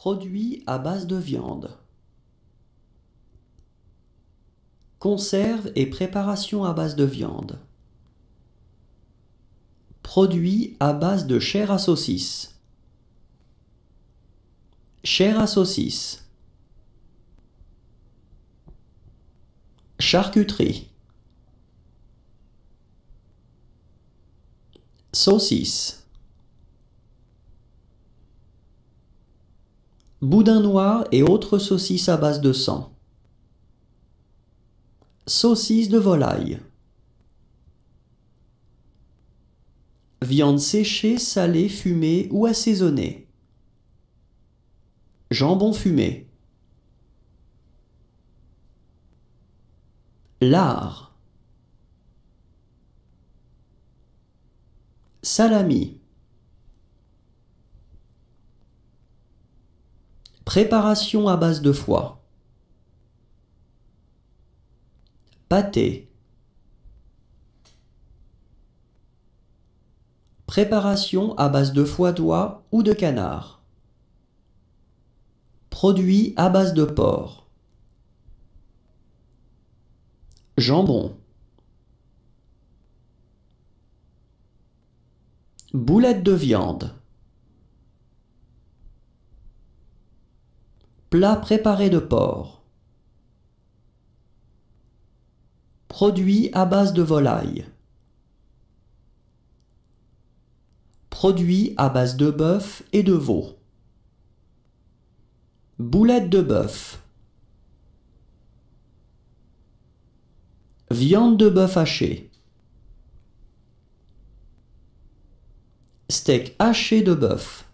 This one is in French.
Produits à base de viande. Conserve et préparation à base de viande. Produits à base de chair à saucisse. Chair à saucisse. Charcuterie. Saucisse. Boudin noir et autres saucisses à base de sang. Saucisses de volaille. Viande séchée, salée, fumée ou assaisonnée. Jambon fumé. Lard. Salami. Préparation à base de foie. Pâté. Préparation à base de foie d'oie ou de canard. Produit à base de porc. Jambon. Boulette de viande. Plats préparés de porc. Produit à base de volaille. Produits à base de bœuf et de veau. Boulettes de bœuf. Viande de bœuf hachée. Steak haché de bœuf.